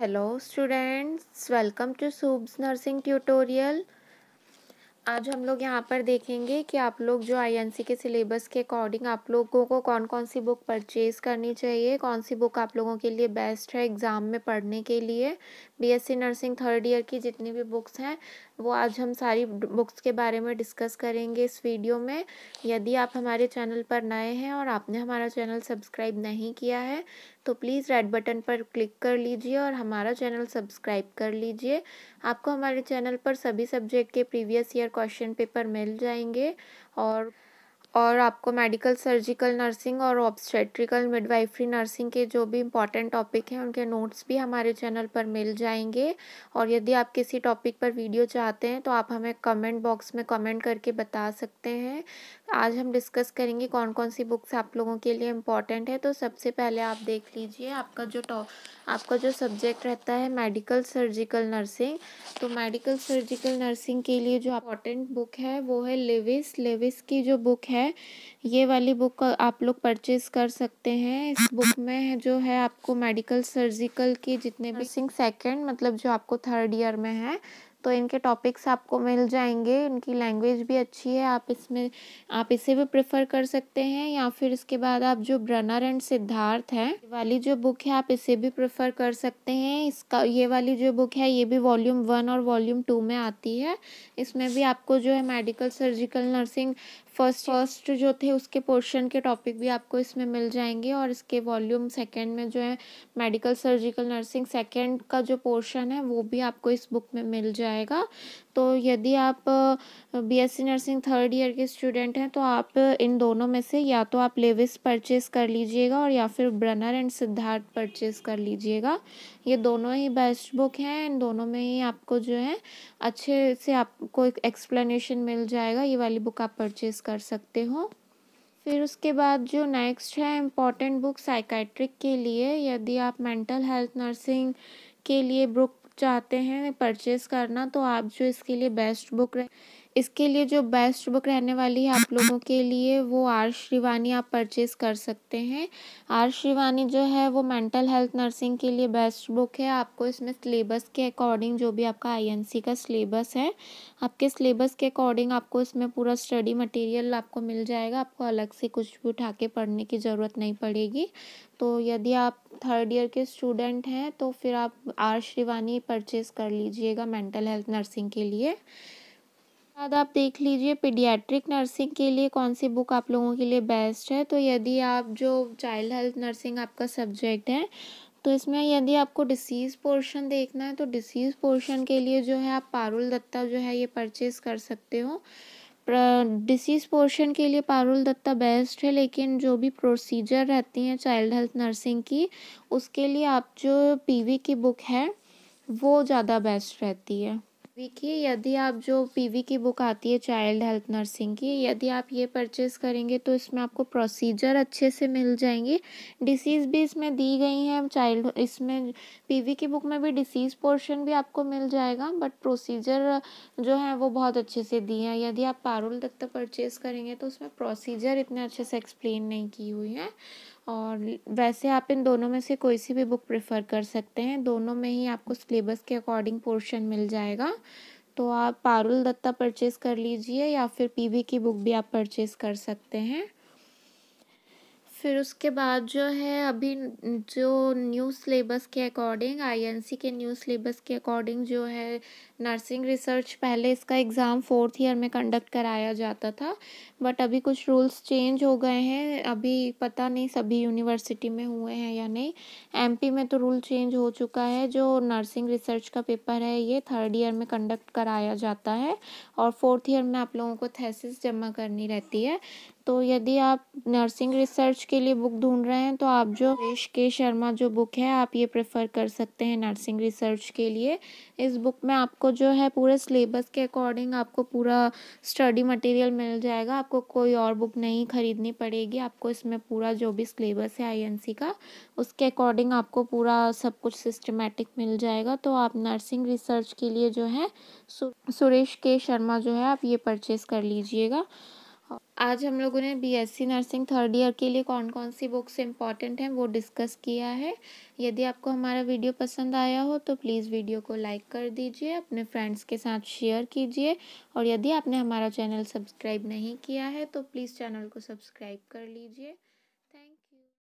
hello students welcome to सूब्स nursing tutorial आज हम लोग यहाँ पर देखेंगे कि आप लोग जो आईएनसी के सिलेबस के अकॉर्डिंग आप लोगों को कौन कौन सी बुक परचेज़ करनी चाहिए कौन सी बुक आप लोगों के लिए बेस्ट है एग्ज़ाम में पढ़ने के लिए बीएससी नर्सिंग थर्ड ईयर की जितनी भी बुक्स हैं वो आज हम सारी बुक्स के बारे में डिस्कस करेंगे इस वीडियो में यदि आप हमारे चैनल पर नए हैं और आपने हमारा चैनल सब्सक्राइब नहीं किया है तो प्लीज़ रेड बटन पर क्लिक कर लीजिए और हमारा चैनल सब्सक्राइब कर लीजिए आपको हमारे चैनल पर सभी सब्जेक्ट के प्रीवियस ईयर क्वेश्चन पेपर मिल जाएंगे और और आपको मेडिकल सर्जिकल नर्सिंग और ऑब्स्ट्रेट्रिकल मिडवाइफरी नर्सिंग के जो भी इम्पॉर्टेंट टॉपिक हैं उनके नोट्स भी हमारे चैनल पर मिल जाएंगे और यदि आप किसी टॉपिक पर वीडियो चाहते हैं तो आप हमें कमेंट बॉक्स में कमेंट करके बता सकते हैं आज हम डिस्कस करेंगे कौन कौन सी बुक्स आप लोगों के लिए इम्पॉर्टेंट है तो सबसे पहले आप देख लीजिए आपका जो टॉप आपका जो सब्जेक्ट रहता है मेडिकल सर्जिकल नर्सिंग तो मेडिकल सर्जिकल नर्सिंग के लिए जो इम्पॉर्टेंट बुक है वो है लेविस लेविस की जो बुक है ये वाली बुक आप लोग परचेज कर सकते हैं इस बुक में जो है आपको मेडिकल सर्जिकल के जितने भी सिंह सेकेंड मतलब जो आपको थर्ड ईयर में है तो इनके टॉपिक्स आपको मिल जाएंगे इनकी लैंग्वेज भी अच्छी है आप इसमें आप इसे भी प्रेफर कर सकते हैं या फिर इसके बाद आप जो ब्रनर एंड सिद्धार्थ है वाली जो बुक है आप इसे भी प्रेफर कर सकते हैं इसका ये वाली जो बुक है ये भी वॉल्यूम वन और वॉल्यूम टू में आती है इसमें भी आपको जो है medical surgical nursing first first जो थे उसके पोर्शन के टॉपिक भी आपको इसमें मिल जाएंगे और इसके वॉल्यूम सेकेंड में जो है मेडिकल सर्जिकल नर्सिंग सेकेंड का जो पोर्शन है वो भी आपको इस बुक में मिल जाए जाएगा तो यदि आप बीएससी नर्सिंग थर्ड ईयर के स्टूडेंट हैं तो आप इन दोनों में से या तो आप लेविस परचेज़ कर लीजिएगा और या फिर ब्रनर एंड सिद्धार्थ परचेज़ कर लीजिएगा ये दोनों ही बेस्ट बुक हैं इन दोनों में ही आपको जो है अच्छे से आपको एक एक्सप्लेनेशन मिल जाएगा ये वाली बुक आप परचेज़ कर सकते हो फिर उसके बाद जो नेक्स्ट है इम्पॉर्टेंट बुक साइकाट्रिक के लिए यदि आप मेंटल हेल्थ नर्सिंग के लिए बुक चाहते हैं परचेस करना तो आप जो इसके लिए बेस्ट बुक रहे इसके लिए जो बेस्ट बुक रहने वाली है आप लोगों के लिए वो आर श्रीवानी आप परचेज़ कर सकते हैं आर श्रीवानी जो है वो मेंटल हेल्थ नर्सिंग के लिए बेस्ट बुक है आपको इसमें सिलेबस के अकॉर्डिंग जो भी आपका आईएनसी का सिलेबस है आपके सिलेबस के अकॉर्डिंग आपको इसमें पूरा स्टडी मटेरियल आपको मिल जाएगा आपको अलग से कुछ भी उठा के पढ़ने की ज़रूरत नहीं पड़ेगी तो यदि आप थर्ड ईयर के स्टूडेंट हैं तो फिर आप आर श्रीवानी परचेज़ कर लीजिएगा मेंटल हेल्थ नर्सिंग के लिए बाद आप देख लीजिए पीडियाट्रिक नर्सिंग के लिए कौन सी बुक आप लोगों के लिए बेस्ट है तो यदि आप जो चाइल्ड हेल्थ नर्सिंग आपका सब्जेक्ट है तो इसमें यदि आपको डिसीज़ पोर्शन देखना है तो डिसीज़ पोर्शन के लिए जो है आप पारुल दत्ता जो है ये परचेज कर सकते हो डिसीज़ पोर्शन के लिए पारुल दत्ता बेस्ट है लेकिन जो भी प्रोसीजर रहती हैं चाइल्ड हेल्थ नर्सिंग की उसके लिए आप जो पी की बुक है वो ज़्यादा बेस्ट रहती है देखिए की यदि आप जो पीवी की बुक आती है चाइल्ड हेल्थ नर्सिंग की यदि आप ये परचेज़ करेंगे तो इसमें आपको प्रोसीजर अच्छे से मिल जाएंगी डिसीज़ भी इसमें दी गई हैं चाइल्ड इसमें पीवी की बुक में भी डिसीज़ पोर्शन भी आपको मिल जाएगा बट प्रोसीजर जो है वो बहुत अच्छे से दी है यदि आप पारुल दत्ता परचेज़ करेंगे तो उसमें प्रोसीजर इतने अच्छे से एक्सप्लेन नहीं की हुई है और वैसे आप इन दोनों में से कोई सी भी बुक प्रेफर कर सकते हैं दोनों में ही आपको सिलेबस के अकॉर्डिंग पोर्शन मिल जाएगा तो आप पारुल दत्ता परचेज़ कर लीजिए या फिर पीवी की बुक भी आप परचेज़ कर सकते हैं फिर उसके बाद जो है अभी जो न्यू सिलेबस के अकॉर्डिंग आईएनसी के न्यू सिलेबस के अकॉर्डिंग जो है नर्सिंग रिसर्च पहले इसका एग्ज़ाम फोर्थ ईयर में कंडक्ट कराया जाता था बट अभी कुछ रूल्स चेंज हो गए हैं अभी पता नहीं सभी यूनिवर्सिटी में हुए हैं या नहीं एमपी में तो रूल चेंज हो चुका है जो नर्सिंग रिसर्च का पेपर है ये थर्ड ईयर में कंडक्ट कराया जाता है और फोर्थ ईयर में आप लोगों को थेसिस जमा करनी रहती है तो यदि आप नर्सिंग रिसर्च के लिए बुक ढूंढ रहे हैं तो आप जो रेश के शर्मा जो बुक है आप ये प्रेफर कर सकते हैं नर्सिंग रिसर्च के लिए इस बुक में आपको जो है पूरे सिलेबस के अकॉर्डिंग आपको पूरा स्टडी मटेरियल मिल जाएगा आपको कोई और बुक नहीं ख़रीदनी पड़ेगी आपको इसमें पूरा जो भी सिलेबस है आई का उसके अकॉर्डिंग आपको पूरा सब कुछ सिस्टमेटिक मिल जाएगा तो आप नर्सिंग रिसर्च के लिए जो है सुरेश के शर्मा जो है आप ये परचेज़ कर लीजिएगा आज हम लोगों ने बीएससी नर्सिंग थर्ड ईयर के लिए कौन कौन सी बुक्स इंपॉर्टेंट हैं वो डिस्कस किया है यदि आपको हमारा वीडियो पसंद आया हो तो प्लीज़ वीडियो को लाइक कर दीजिए अपने फ्रेंड्स के साथ शेयर कीजिए और यदि आपने हमारा चैनल सब्सक्राइब नहीं किया है तो प्लीज़ चैनल को सब्सक्राइब कर लीजिए